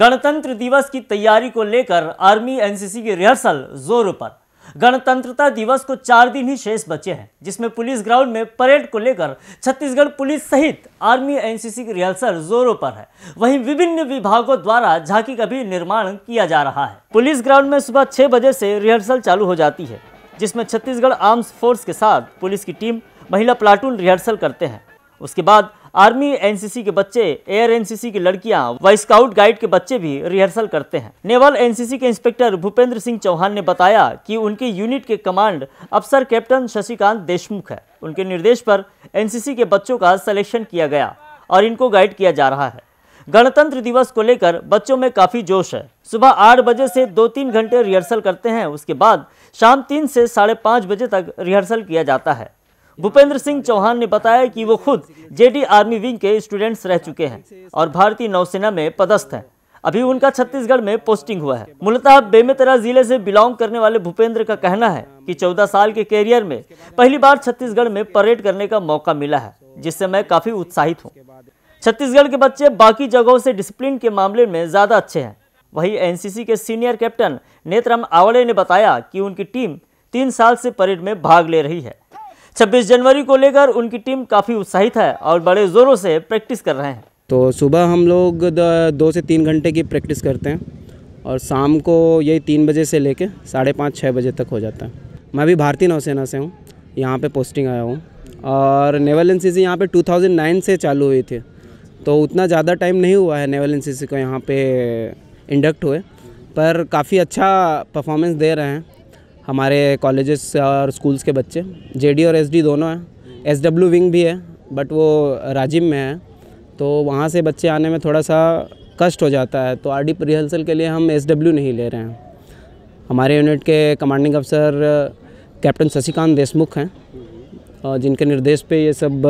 गणतंत्र दिवस की तैयारी को लेकर आर्मी एनसीसी की रिहर्सल जोरों पर गणतंत्रता दिवस को चार दिन ही शेष बचे हैं जिसमें पुलिस ग्राउंड में परेड को लेकर छत्तीसगढ़ पुलिस सहित आर्मी एनसीसी की रिहर्सल जोरों पर है वहीं विभिन्न विभागों द्वारा झांकी का भी निर्माण किया जा रहा है पुलिस ग्राउंड में सुबह छह बजे से रिहर्सल चालू हो जाती है जिसमें छत्तीसगढ़ आर्म्स फोर्स के साथ पुलिस की टीम महिला प्लाटून रिहर्सल करते हैं उसके बाद आर्मी एनसीसी के बच्चे एयर एनसीसी की लड़कियां व स्काउट गाइड के बच्चे भी रिहर्सल करते हैं नेवल एनसीसी के इंस्पेक्टर भूपेंद्र सिंह चौहान ने बताया कि उनकी यूनिट के कमांड अफसर कैप्टन शशिकांत देशमुख है उनके निर्देश पर एनसीसी के बच्चों का सिलेक्शन किया गया और इनको गाइड किया जा रहा है गणतंत्र दिवस को लेकर बच्चों में काफ़ी जोश है सुबह आठ बजे से दो तीन घंटे रिहर्सल करते हैं उसके बाद शाम तीन से साढ़े पाँच बजे तक रिहर्सल किया जाता है भूपेंद्र सिंह चौहान ने बताया कि वो खुद जेडी आर्मी विंग के स्टूडेंट्स रह चुके हैं और भारतीय नौसेना में पदस्थ हैं अभी उनका छत्तीसगढ़ में पोस्टिंग हुआ है मूलतः बेमेतरा जिले से बिलोंग करने वाले भूपेंद्र का कहना है कि 14 साल के कैरियर में पहली बार छत्तीसगढ़ में परेड करने का मौका मिला है जिससे मैं काफी उत्साहित हूँ छत्तीसगढ़ के बच्चे बाकी जगहों से डिसिप्लिन के मामले में ज्यादा अच्छे हैं वही एनसीसी के सीनियर कैप्टन नेतराम आवड़े ने बताया कि उनकी टीम तीन साल से परेड में भाग ले रही है छब्बीस जनवरी को लेकर उनकी टीम काफ़ी उत्साहित है और बड़े ज़ोरों से प्रैक्टिस कर रहे हैं तो सुबह हम लोग दो से तीन घंटे की प्रैक्टिस करते हैं और शाम को यही तीन बजे से लेके साढ़े पाँच छः बजे तक हो जाता है मैं भी भारतीय नौसेना से हूँ यहाँ पे पोस्टिंग आया हूँ और नेवल एन यहाँ पे 2009 से चालू हुई थी तो उतना ज़्यादा टाइम नहीं हुआ है नेवल एन को यहाँ पे इंडक्ट हुए पर काफ़ी अच्छा परफॉर्मेंस दे रहे हैं हमारे कॉलेजेस और स्कूल्स के बच्चे जे और एस दोनों हैं एस विंग भी है बट वो राजिम में है तो वहाँ से बच्चे आने में थोड़ा सा कष्ट हो जाता है तो आर डी रिहर्सल के लिए हम एस डब्ल्यू नहीं ले रहे हैं हमारे यूनिट के कमांडिंग अफसर कैप्टन शशिकांत देशमुख हैं और जिनके निर्देश पे ये सब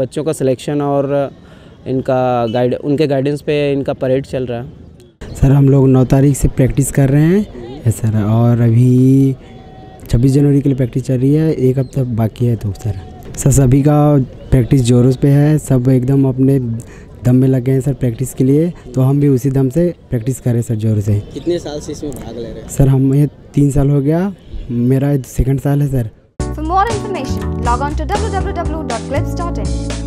बच्चों का सिलेक्शन और इनका गाइड उनके गाइडेंस पे इनका परेड चल रहा है सर हम लोग नौ तारीख से प्रैक्टिस कर रहे हैं सर हम्म। और अभी छब्बीस जनवरी के लिए प्रैक्टिस चल रही है एक हफ्ता बाकी है तो सर सर सभी का प्रैक्टिस जोरों पे है सब एकदम अपने दम में लगे हैं सर प्रैक्टिस के लिए तो हम भी उसी दम से प्रैक्टिस करें सर जोर से कितने साल से इसमें भाग ले रहे हैं सर हम ये तीन साल हो गया मेरा सेकंड साल है sir for more information log on to W